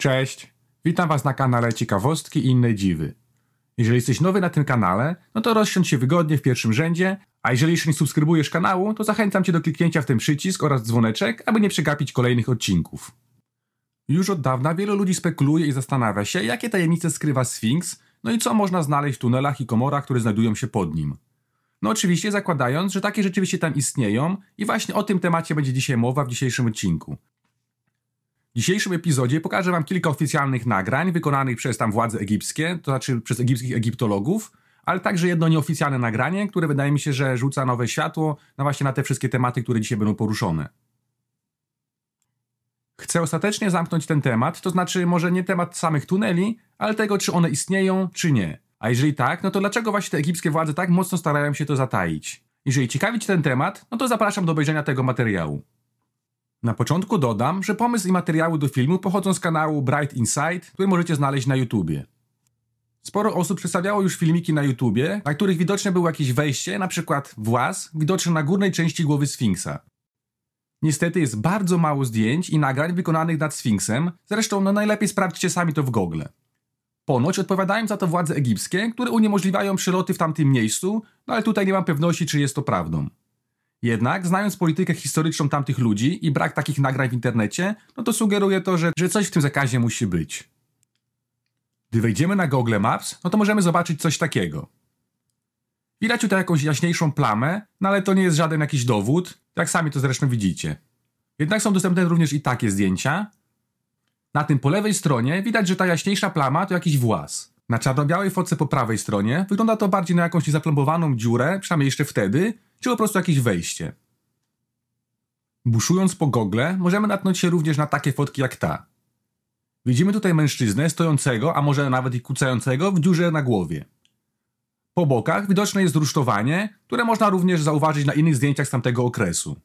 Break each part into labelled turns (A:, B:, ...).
A: Cześć, witam Was na kanale Ciekawostki i inne dziwy. Jeżeli jesteś nowy na tym kanale, no to rozsiądź się wygodnie w pierwszym rzędzie, a jeżeli jeszcze nie subskrybujesz kanału, to zachęcam Cię do kliknięcia w ten przycisk oraz dzwoneczek, aby nie przegapić kolejnych odcinków. Już od dawna wielu ludzi spekuluje i zastanawia się, jakie tajemnice skrywa Sfinks, no i co można znaleźć w tunelach i komorach, które znajdują się pod nim. No oczywiście zakładając, że takie rzeczywiście tam istnieją i właśnie o tym temacie będzie dzisiaj mowa w dzisiejszym odcinku – w dzisiejszym epizodzie pokażę Wam kilka oficjalnych nagrań wykonanych przez tam władze egipskie, to znaczy przez egipskich egiptologów, ale także jedno nieoficjalne nagranie, które wydaje mi się, że rzuca nowe światło na właśnie na te wszystkie tematy, które dzisiaj będą poruszone. Chcę ostatecznie zamknąć ten temat, to znaczy może nie temat samych tuneli, ale tego, czy one istnieją, czy nie. A jeżeli tak, no to dlaczego właśnie te egipskie władze tak mocno starają się to zataić? Jeżeli ciekawić ten temat, no to zapraszam do obejrzenia tego materiału. Na początku dodam, że pomysł i materiały do filmu pochodzą z kanału Bright Insight, który możecie znaleźć na YouTubie. Sporo osób przedstawiało już filmiki na YouTubie, na których widoczne było jakieś wejście, na przykład właz, widoczne na górnej części głowy Sfinksa. Niestety jest bardzo mało zdjęć i nagrań wykonanych nad Sfinksem, zresztą no najlepiej sprawdźcie sami to w Google. Ponoć odpowiadają za to władze egipskie, które uniemożliwiają przeloty w tamtym miejscu, no ale tutaj nie mam pewności, czy jest to prawdą. Jednak, znając politykę historyczną tamtych ludzi i brak takich nagrań w internecie, no to sugeruje to, że, że coś w tym zakazie musi być. Gdy wejdziemy na Google Maps, no to możemy zobaczyć coś takiego. Widać tutaj jakąś jaśniejszą plamę, no ale to nie jest żaden jakiś dowód, jak sami to zresztą widzicie. Jednak są dostępne również i takie zdjęcia. Na tym po lewej stronie widać, że ta jaśniejsza plama to jakiś włas. Na czarno-białej fotce po prawej stronie wygląda to bardziej na jakąś zaplombowaną dziurę, przynajmniej jeszcze wtedy, czy po prostu jakieś wejście. Buszując po gogle, możemy natknąć się również na takie fotki jak ta. Widzimy tutaj mężczyznę stojącego, a może nawet i kucającego w dziurze na głowie. Po bokach widoczne jest rusztowanie, które można również zauważyć na innych zdjęciach z tamtego okresu.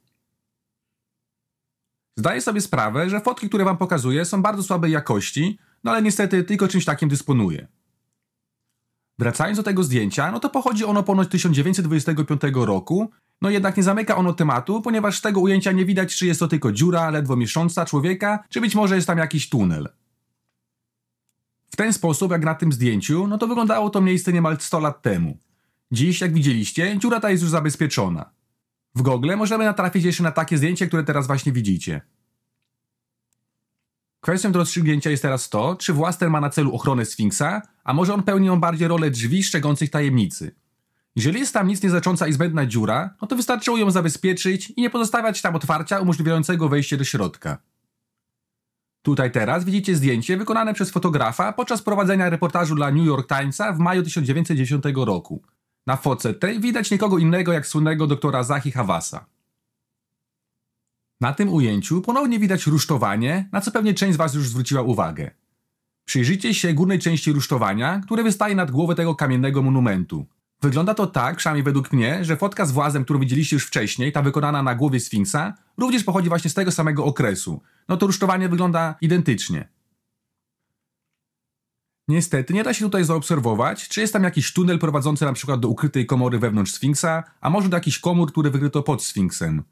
A: Zdaję sobie sprawę, że fotki, które wam pokazuję, są bardzo słabej jakości, no ale niestety tylko czymś takim dysponuję. Wracając do tego zdjęcia, no to pochodzi ono ponoć 1925 roku, no jednak nie zamyka ono tematu, ponieważ z tego ujęcia nie widać, czy jest to tylko dziura ledwo mieszcząca człowieka, czy być może jest tam jakiś tunel. W ten sposób, jak na tym zdjęciu, no to wyglądało to miejsce niemal 100 lat temu. Dziś, jak widzieliście, dziura ta jest już zabezpieczona. W Google możemy natrafić jeszcze na takie zdjęcie, które teraz właśnie widzicie. Kwestią do rozstrzygnięcia jest teraz to, czy Właster ma na celu ochronę Sfinksa, a może on pełni bardziej rolę drzwi szczegących tajemnicy. Jeżeli jest tam nic nieznacząca i zbędna dziura, no to wystarczyło ją zabezpieczyć i nie pozostawiać tam otwarcia umożliwiającego wejście do środka. Tutaj teraz widzicie zdjęcie wykonane przez fotografa podczas prowadzenia reportażu dla New York Timesa w maju 1910 roku. Na foce tej widać nikogo innego jak słynnego doktora Zachi Hawasa. Na tym ujęciu ponownie widać rusztowanie, na co pewnie część z Was już zwróciła uwagę. Przyjrzyjcie się górnej części rusztowania, które wystaje nad głowę tego kamiennego monumentu. Wygląda to tak, przynajmniej według mnie, że fotka z włazem, którą widzieliście już wcześniej, ta wykonana na głowie Sfinksa, również pochodzi właśnie z tego samego okresu. No to rusztowanie wygląda identycznie. Niestety nie da się tutaj zaobserwować, czy jest tam jakiś tunel prowadzący na przykład do ukrytej komory wewnątrz Sfinksa, a może do jakichś komór, które wykryto pod Sfinksem.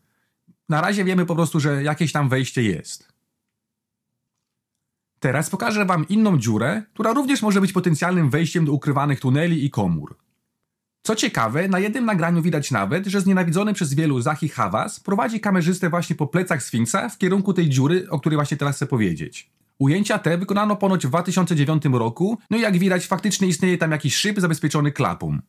A: Na razie wiemy po prostu, że jakieś tam wejście jest. Teraz pokażę Wam inną dziurę, która również może być potencjalnym wejściem do ukrywanych tuneli i komór. Co ciekawe, na jednym nagraniu widać nawet, że znienawidzony przez wielu Zachi Hawas prowadzi kamerzystę właśnie po plecach Sfinksa w kierunku tej dziury, o której właśnie teraz chcę powiedzieć. Ujęcia te wykonano ponoć w 2009 roku, no i jak widać faktycznie istnieje tam jakiś szyb zabezpieczony klapą.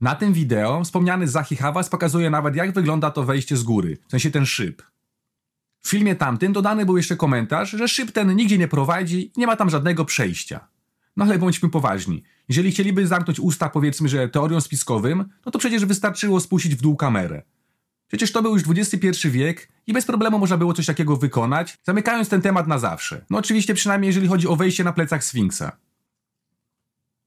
A: Na tym wideo wspomniany Zachi Hawas pokazuje nawet jak wygląda to wejście z góry, w sensie ten szyb. W filmie tamtym dodany był jeszcze komentarz, że szyb ten nigdzie nie prowadzi i nie ma tam żadnego przejścia. No ale bądźmy poważni. Jeżeli chcieliby zamknąć usta powiedzmy, że teorią spiskowym, no to przecież wystarczyło spuścić w dół kamerę. Przecież to był już XXI wiek i bez problemu można było coś takiego wykonać, zamykając ten temat na zawsze. No oczywiście przynajmniej jeżeli chodzi o wejście na plecach Sfinksa.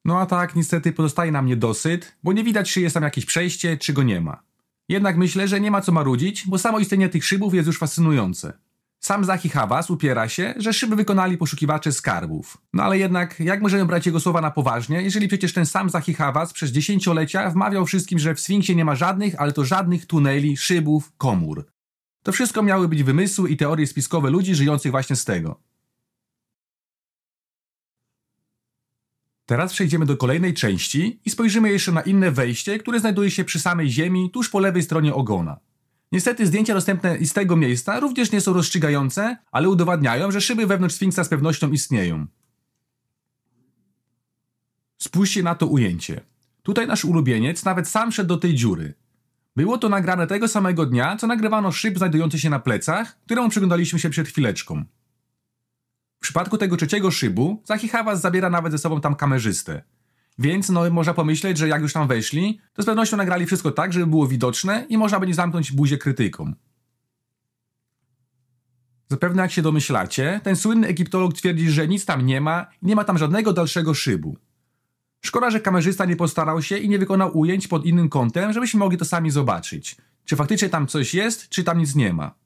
A: No a tak niestety pozostaje nam niedosyt, bo nie widać, czy jest tam jakieś przejście, czy go nie ma. Jednak myślę, że nie ma co marudzić, bo samo istnienie tych szybów jest już fascynujące. Sam Zachi Hawas upiera się, że szyby wykonali poszukiwacze skarbów. No ale jednak, jak możemy brać jego słowa na poważnie, jeżeli przecież ten sam Zachi Hawas przez dziesięciolecia wmawiał wszystkim, że w Sfinksie nie ma żadnych, ale to żadnych tuneli, szybów, komór. To wszystko miały być wymysły i teorie spiskowe ludzi żyjących właśnie z tego. Teraz przejdziemy do kolejnej części i spojrzymy jeszcze na inne wejście, które znajduje się przy samej ziemi, tuż po lewej stronie ogona. Niestety zdjęcia dostępne z tego miejsca również nie są rozstrzygające, ale udowadniają, że szyby wewnątrz Sfinksa z pewnością istnieją. Spójrzcie na to ujęcie. Tutaj nasz ulubieniec nawet sam szedł do tej dziury. Było to nagrane tego samego dnia, co nagrywano szyb znajdujący się na plecach, któremu przyglądaliśmy się przed chwileczką. W przypadku tego trzeciego szybu, Zachi zabiera nawet ze sobą tam kamerzystę. Więc no, można pomyśleć, że jak już tam weszli, to z pewnością nagrali wszystko tak, żeby było widoczne i można będzie zamknąć buzię krytykom. Zapewne jak się domyślacie, ten słynny egiptolog twierdzi, że nic tam nie ma i nie ma tam żadnego dalszego szybu. Szkoda, że kamerzysta nie postarał się i nie wykonał ujęć pod innym kątem, żebyśmy mogli to sami zobaczyć. Czy faktycznie tam coś jest, czy tam nic nie ma.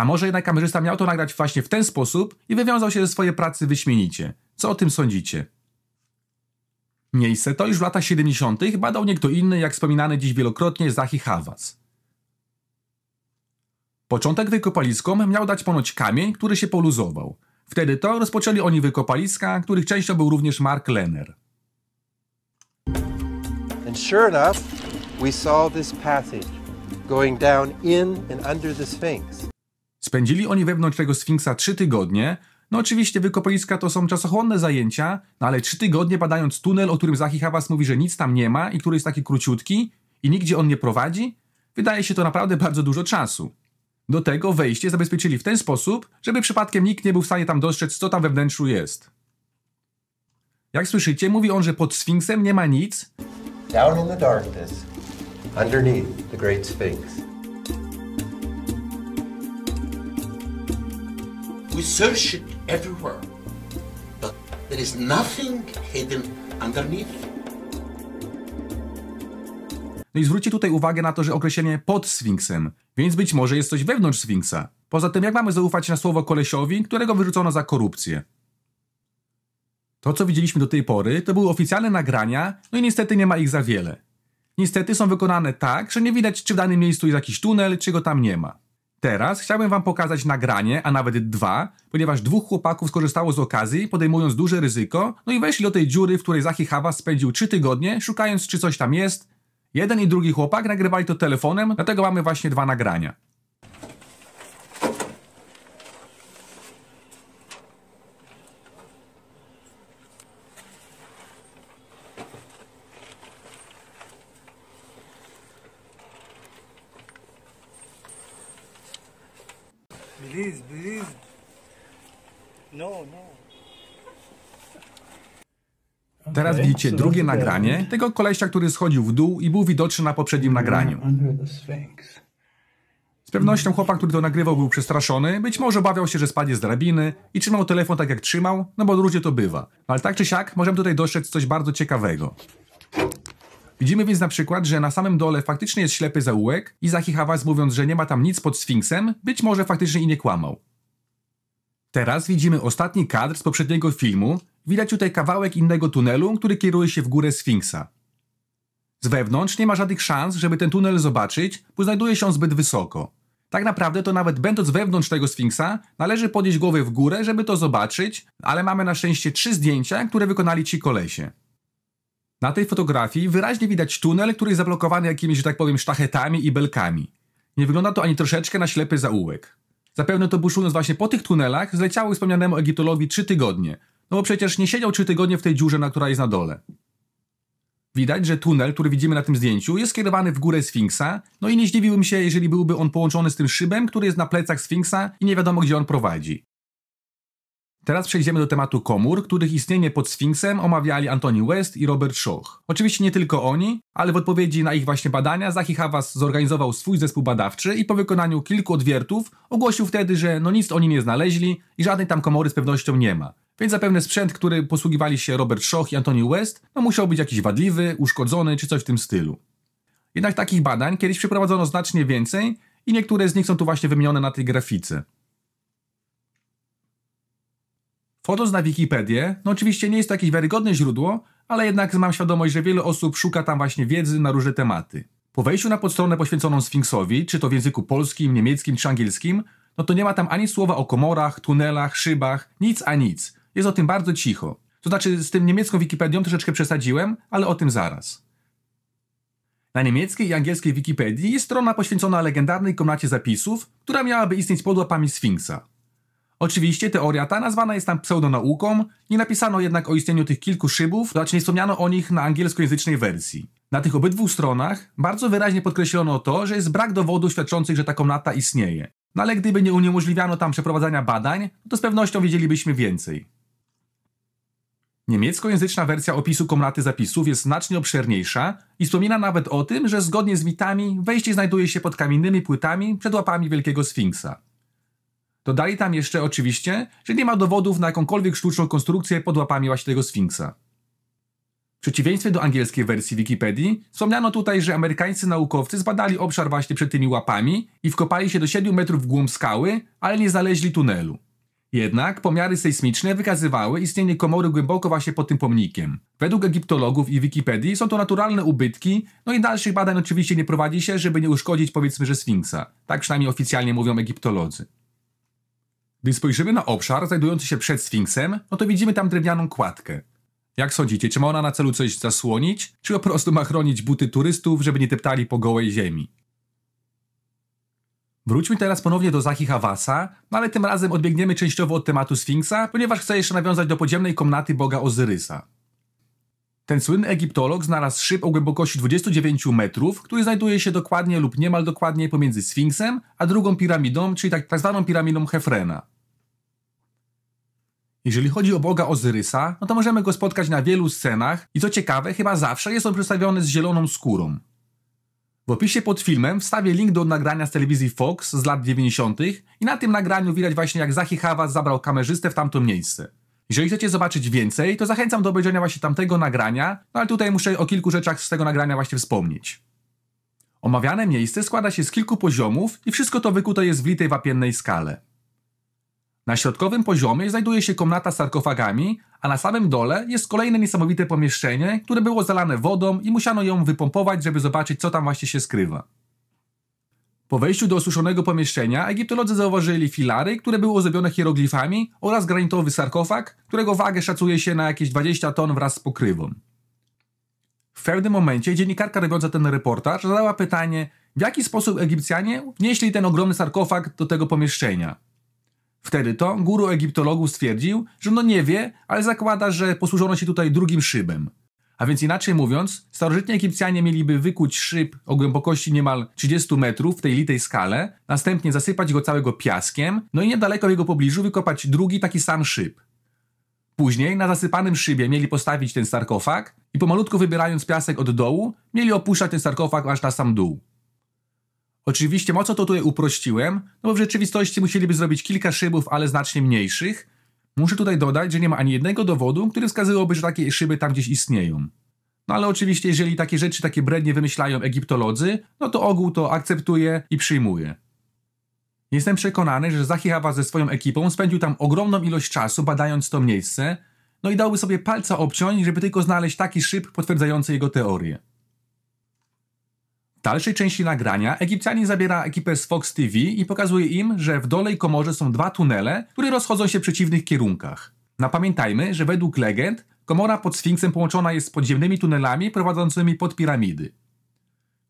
A: A może jednak kamerzysta miał to nagrać właśnie w ten sposób i wywiązał się ze swojej pracy wyśmienicie. Co o tym sądzicie? Miejsce to już w latach 70. badał nie kto inny, jak wspominany dziś wielokrotnie Zachi Hawac. Początek wykopaliskom miał dać ponoć kamień, który się poluzował. Wtedy to rozpoczęli oni wykopaliska, których częścią był również Mark Lenner. And sure enough, we saw this passage going down in and under the Sphinx. Spędzili oni wewnątrz tego Sfinksa trzy tygodnie. No oczywiście wykopaliska to są czasochłonne zajęcia, no ale trzy tygodnie badając tunel, o którym Hawass mówi, że nic tam nie ma i który jest taki króciutki i nigdzie on nie prowadzi, wydaje się to naprawdę bardzo dużo czasu. Do tego wejście zabezpieczyli w ten sposób, żeby przypadkiem nikt nie był w stanie tam dostrzec, co tam we wnętrzu jest. Jak słyszycie, mówi on, że pod Sfinksem nie ma nic. Down in the darkness, underneath the great Sphinx. We search it everywhere, but there is nothing hidden underneath. No i zwróćcie tutaj uwagę na to, że określenie pod Sfinksem, więc być może jest coś wewnątrz Sfinksa. Poza tym, jak mamy zaufać na słowo kolesiowi, którego wyrzucono za korupcję? To, co widzieliśmy do tej pory, to były oficjalne nagrania, no i niestety nie ma ich za wiele. Niestety są wykonane tak, że nie widać, czy w danym miejscu jest jakiś tunel, czy go tam nie ma. Teraz chciałbym wam pokazać nagranie, a nawet dwa, ponieważ dwóch chłopaków skorzystało z okazji, podejmując duże ryzyko, no i weszli do tej dziury, w której Zachi Hawa spędził trzy tygodnie, szukając czy coś tam jest. Jeden i drugi chłopak nagrywali to telefonem, dlatego mamy właśnie dwa nagrania. Teraz widzicie drugie nagranie tego koleścia, który schodził w dół i był widoczny na poprzednim mhm. nagraniu. Z pewnością chłopak, który to nagrywał, był przestraszony, być może obawiał się, że spadnie z drabiny i trzymał telefon tak jak trzymał, no bo różnie to bywa. Ale tak czy siak, możemy tutaj dostrzec coś bardzo ciekawego. Widzimy więc na przykład, że na samym dole faktycznie jest ślepy zaułek i zachichawas mówiąc, że nie ma tam nic pod Sfinksem, być może faktycznie i nie kłamał. Teraz widzimy ostatni kadr z poprzedniego filmu, Widać tutaj kawałek innego tunelu, który kieruje się w górę Sfinksa. Z wewnątrz nie ma żadnych szans, żeby ten tunel zobaczyć, bo znajduje się on zbyt wysoko. Tak naprawdę to nawet będąc wewnątrz tego Sfinksa, należy podnieść głowę w górę, żeby to zobaczyć, ale mamy na szczęście trzy zdjęcia, które wykonali ci kolesie. Na tej fotografii wyraźnie widać tunel, który jest zablokowany jakimiś, że tak powiem, sztachetami i belkami. Nie wygląda to ani troszeczkę na ślepy zaułek. Zapewne to buszując właśnie po tych tunelach, zleciały wspomnianemu Egiptolowi trzy tygodnie, no bo przecież nie siedział trzy tygodnie w tej dziurze, na która jest na dole. Widać, że tunel, który widzimy na tym zdjęciu, jest skierowany w górę Sfinksa, no i nie zdziwiłbym się, jeżeli byłby on połączony z tym szybem, który jest na plecach Sfinksa i nie wiadomo, gdzie on prowadzi. Teraz przejdziemy do tematu komór, których istnienie pod Sfinksem omawiali Anthony West i Robert Schoch. Oczywiście nie tylko oni, ale w odpowiedzi na ich właśnie badania Zachi Hawas zorganizował swój zespół badawczy i po wykonaniu kilku odwiertów ogłosił wtedy, że no nic oni nie znaleźli i żadnej tam komory z pewnością nie ma. Więc zapewne sprzęt, który posługiwali się Robert Schoch i Anthony West, no musiał być jakiś wadliwy, uszkodzony czy coś w tym stylu. Jednak takich badań kiedyś przeprowadzono znacznie więcej i niektóre z nich są tu właśnie wymienione na tej grafice. Wchodząc na Wikipedię, no oczywiście nie jest to jakieś wiarygodne źródło, ale jednak mam świadomość, że wiele osób szuka tam właśnie wiedzy na różne tematy. Po wejściu na podstronę poświęconą Sfinksowi, czy to w języku polskim, niemieckim czy angielskim, no to nie ma tam ani słowa o komorach, tunelach, szybach, nic a nic. Jest o tym bardzo cicho. To znaczy, z tym niemiecką Wikipedią troszeczkę przesadziłem, ale o tym zaraz. Na niemieckiej i angielskiej Wikipedii jest strona poświęcona legendarnej komnacie zapisów, która miałaby istnieć pod łapami Sfinksa. Oczywiście teoria ta nazwana jest tam pseudonauką, nie napisano jednak o istnieniu tych kilku szybów, znaczy nie wspomniano o nich na angielskojęzycznej wersji. Na tych obydwu stronach bardzo wyraźnie podkreślono to, że jest brak dowodów świadczących, że ta komnata istnieje. No ale gdyby nie uniemożliwiano tam przeprowadzania badań, to z pewnością wiedzielibyśmy więcej. Niemieckojęzyczna wersja opisu komnaty zapisów jest znacznie obszerniejsza i wspomina nawet o tym, że zgodnie z mitami wejście znajduje się pod kamiennymi płytami przed łapami Wielkiego Sfinksa. Dodali tam jeszcze oczywiście, że nie ma dowodów na jakąkolwiek sztuczną konstrukcję pod łapami właśnie tego Sfinksa. W przeciwieństwie do angielskiej wersji Wikipedii, wspomniano tutaj, że amerykańscy naukowcy zbadali obszar właśnie przed tymi łapami i wkopali się do 7 metrów w głąb skały, ale nie znaleźli tunelu. Jednak pomiary sejsmiczne wykazywały istnienie komory głęboko właśnie pod tym pomnikiem. Według egiptologów i Wikipedii są to naturalne ubytki, no i dalszych badań oczywiście nie prowadzi się, żeby nie uszkodzić powiedzmy, że Sfinksa. Tak przynajmniej oficjalnie mówią egiptolodzy. Gdy spojrzymy na obszar znajdujący się przed Sfinksem, no to widzimy tam drewnianą kładkę. Jak sądzicie, czy ma ona na celu coś zasłonić, czy po prostu ma chronić buty turystów, żeby nie teptali po gołej ziemi? Wróćmy teraz ponownie do Zachi Hawasa, no ale tym razem odbiegniemy częściowo od tematu Sfinksa, ponieważ chcę jeszcze nawiązać do podziemnej komnaty boga Ozyrysa. Ten słynny egiptolog znalazł szyb o głębokości 29 metrów, który znajduje się dokładnie lub niemal dokładnie pomiędzy Sfinksem a drugą piramidą, czyli tak, tak zwaną piramidą Hefrena. Jeżeli chodzi o boga Ozyrysa, no to możemy go spotkać na wielu scenach i co ciekawe, chyba zawsze jest on przedstawiony z zieloną skórą. W opisie pod filmem wstawię link do nagrania z telewizji Fox z lat 90. i na tym nagraniu widać właśnie jak Zachi Hawass zabrał kamerzystę w tamto miejsce. Jeżeli chcecie zobaczyć więcej, to zachęcam do obejrzenia właśnie tamtego nagrania, no ale tutaj muszę o kilku rzeczach z tego nagrania właśnie wspomnieć. Omawiane miejsce składa się z kilku poziomów i wszystko to wykute jest w litej wapiennej skale. Na środkowym poziomie znajduje się komnata z sarkofagami, a na samym dole jest kolejne niesamowite pomieszczenie, które było zalane wodą i musiano ją wypompować, żeby zobaczyć co tam właśnie się skrywa. Po wejściu do osuszonego pomieszczenia egiptolodzy zauważyli filary, które były ozdobione hieroglifami oraz granitowy sarkofag, którego wagę szacuje się na jakieś 20 ton wraz z pokrywą. W pewnym momencie dziennikarka robiąca ten reportaż zadała pytanie, w jaki sposób Egipcjanie wnieśli ten ogromny sarkofag do tego pomieszczenia. Wtedy to guru egiptologów stwierdził, że no nie wie, ale zakłada, że posłużono się tutaj drugim szybem. A więc inaczej mówiąc, starożytni Egipcjanie mieliby wykuć szyb o głębokości niemal 30 metrów w tej litej skale, następnie zasypać go całego piaskiem, no i niedaleko w jego pobliżu wykopać drugi taki sam szyb. Później na zasypanym szybie mieli postawić ten sarkofag i pomalutko wybierając piasek od dołu, mieli opuszczać ten sarkofag aż na sam dół. Oczywiście mocno to tutaj uprościłem, no bo w rzeczywistości musieliby zrobić kilka szybów, ale znacznie mniejszych. Muszę tutaj dodać, że nie ma ani jednego dowodu, który wskazywałby, że takie szyby tam gdzieś istnieją. No ale oczywiście, jeżeli takie rzeczy, takie brednie wymyślają egiptolodzy, no to ogół to akceptuje i przyjmuje. Jestem przekonany, że Zachihawa ze swoją ekipą spędził tam ogromną ilość czasu badając to miejsce, no i dałby sobie palca obciąć, żeby tylko znaleźć taki szyb potwierdzający jego teorię dalszej części nagrania Egipcjanin zabiera ekipę z Fox TV i pokazuje im, że w dolej komorze są dwa tunele, które rozchodzą się w przeciwnych kierunkach. Napamiętajmy, że według legend komora pod Sfinksem połączona jest z podziemnymi tunelami prowadzącymi pod piramidy.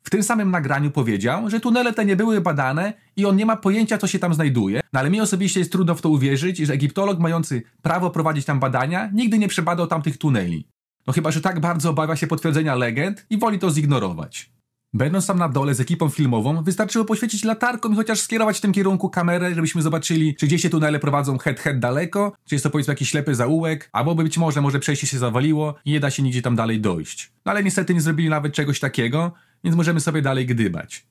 A: W tym samym nagraniu powiedział, że tunele te nie były badane i on nie ma pojęcia, co się tam znajduje, no ale mi osobiście jest trudno w to uwierzyć, że egiptolog mający prawo prowadzić tam badania nigdy nie przebadał tamtych tuneli. No chyba, że tak bardzo obawia się potwierdzenia legend i woli to zignorować. Będąc tam na dole z ekipą filmową, wystarczyło poświecić latarką i chociaż skierować w tym kierunku kamerę, żebyśmy zobaczyli, czy gdzieś się tunele prowadzą head-head daleko, czy jest to powiedzmy jakiś ślepy zaułek, albo być może, może przejście się zawaliło i nie da się nigdzie tam dalej dojść. No ale niestety nie zrobili nawet czegoś takiego, więc możemy sobie dalej gdybać.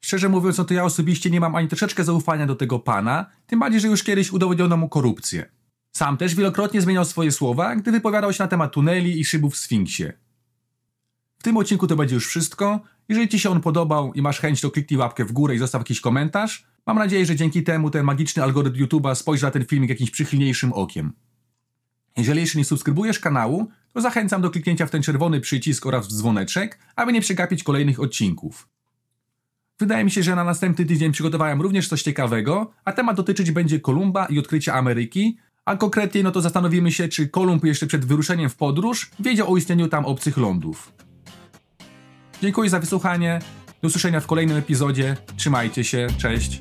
A: Szczerze mówiąc, no to ja osobiście nie mam ani troszeczkę zaufania do tego pana, tym bardziej, że już kiedyś udowodniono mu korupcję. Sam też wielokrotnie zmieniał swoje słowa, gdy wypowiadał się na temat tuneli i szybów w Sfinksie tym odcinku to będzie już wszystko. Jeżeli Ci się on podobał i masz chęć, to kliknij łapkę w górę i zostaw jakiś komentarz. Mam nadzieję, że dzięki temu ten magiczny algorytm YouTube'a spojrzy na ten filmik jakimś przychylniejszym okiem. Jeżeli jeszcze nie subskrybujesz kanału, to zachęcam do kliknięcia w ten czerwony przycisk oraz w dzwoneczek, aby nie przegapić kolejnych odcinków. Wydaje mi się, że na następny tydzień przygotowałem również coś ciekawego, a temat dotyczyć będzie Kolumba i odkrycia Ameryki, a konkretnie no to zastanowimy się, czy Kolumb jeszcze przed wyruszeniem w podróż wiedział o istnieniu tam obcych lądów. Dziękuję za wysłuchanie. Do usłyszenia w kolejnym epizodzie. Trzymajcie się. Cześć.